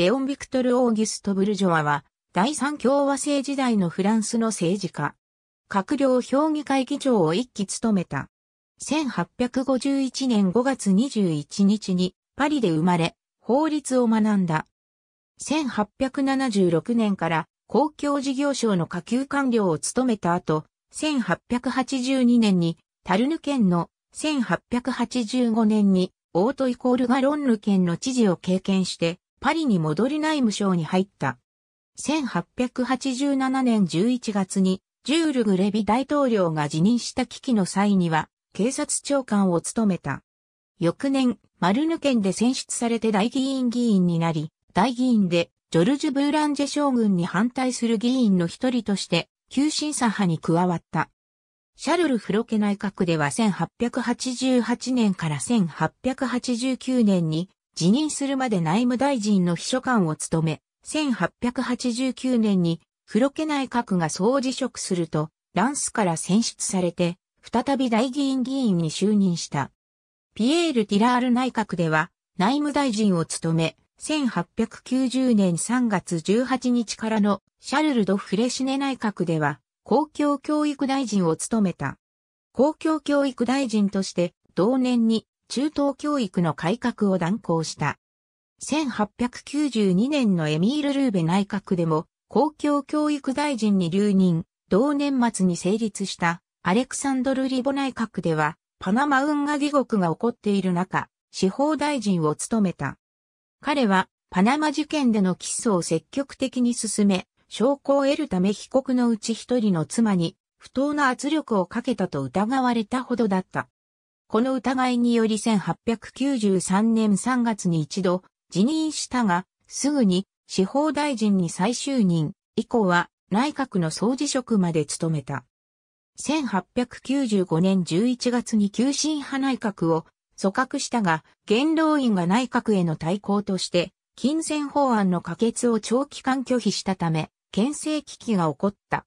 レオン・ビクトル・オーギュスト・ブルジョワは、第三共和制時代のフランスの政治家。閣僚評議会議長を一期務めた。1851年5月21日にパリで生まれ、法律を学んだ。1876年から公共事業省の下級官僚を務めた後、1882年にタルヌ県の1885年にオートイコールガロンヌ県の知事を経験して、パリに戻り内務省に入った。1887年11月に、ジュール・グレビ大統領が辞任した危機の際には、警察長官を務めた。翌年、マルヌ県で選出されて大議員議員になり、大議員で、ジョルジュ・ブーランジェ将軍に反対する議員の一人として、急進左派に加わった。シャルル・フロケ内閣では1888年から1889年に辞任するまで内務大臣の秘書官を務め、1889年に黒家内閣が総辞職すると、ランスから選出されて、再び大議員議員に就任した。ピエール・ティラール内閣では、内務大臣を務め、1890年3月18日からのシャルル・ド・フレシネ内閣では、公共教育大臣を務めた。公共教育大臣として、同年に中等教育の改革を断行した。1892年のエミール・ルーベ内閣でも、公共教育大臣に留任、同年末に成立したアレクサンドル・リボ内閣では、パナマ運河疑獄が起こっている中、司法大臣を務めた。彼は、パナマ事件での起訴を積極的に進め、証拠を得るため被告のうち一人の妻に、不当な圧力をかけたと疑われたほどだった。この疑いにより1893年3月に一度辞任したが、すぐに司法大臣に再就任、以降は内閣の総辞職まで務めた。1895年11月に急進派内閣を組閣したが、元老院が内閣への対抗として、金銭法案の可決を長期間拒否したため、憲政危機が起こった。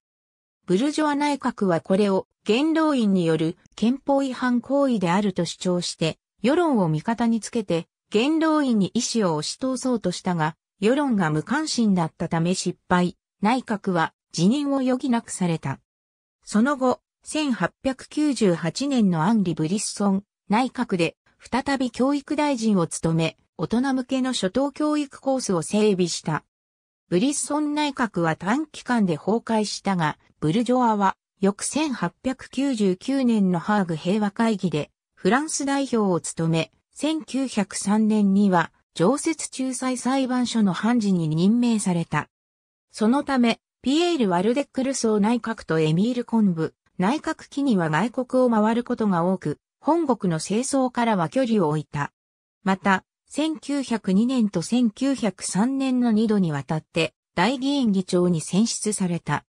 ブルジョア内閣はこれを元老院による憲法違反行為であると主張して、世論を味方につけて、元老院に意思を押し通そうとしたが、世論が無関心だったため失敗、内閣は辞任を余儀なくされた。その後、1898年のアンリ・ブリッソン内閣で再び教育大臣を務め、大人向けの初等教育コースを整備した。ブリッソン内閣は短期間で崩壊したが、ブルジョアは翌1899年のハーグ平和会議でフランス代表を務め、1903年には常設仲裁裁判所の判事に任命された。そのため、ピエール・ワルデックルソー内閣とエミール・コンブ、内閣期には外国を回ることが多く、本国の清掃からは距離を置いた。また、1902年と1903年の2度にわたって大議員議長に選出された。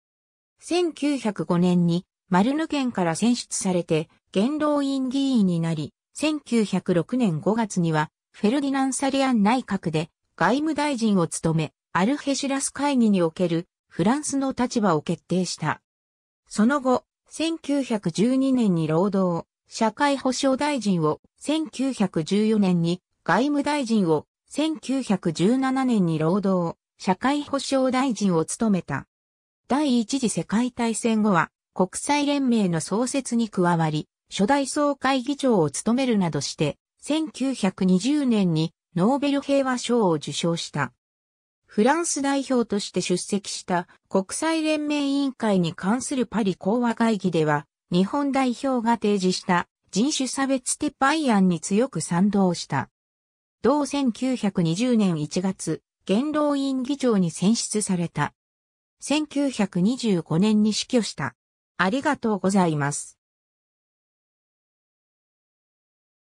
1905年に丸ヌ県から選出されて元老院議員になり、1906年5月にはフェルディナン・サリアン内閣で外務大臣を務め、アルヘシラス会議におけるフランスの立場を決定した。その後、1912年に労働、社会保障大臣を、1914年に外務大臣を、1917年に労働、社会保障大臣を務めた。第一次世界大戦後は、国際連盟の創設に加わり、初代総会議長を務めるなどして、1920年にノーベル平和賞を受賞した。フランス代表として出席した国際連盟委員会に関するパリ講和会議では、日本代表が提示した人種差別撤廃案に強く賛同した。同1920年1月、元老院議長に選出された。1925年に死去した。ありがとうございます。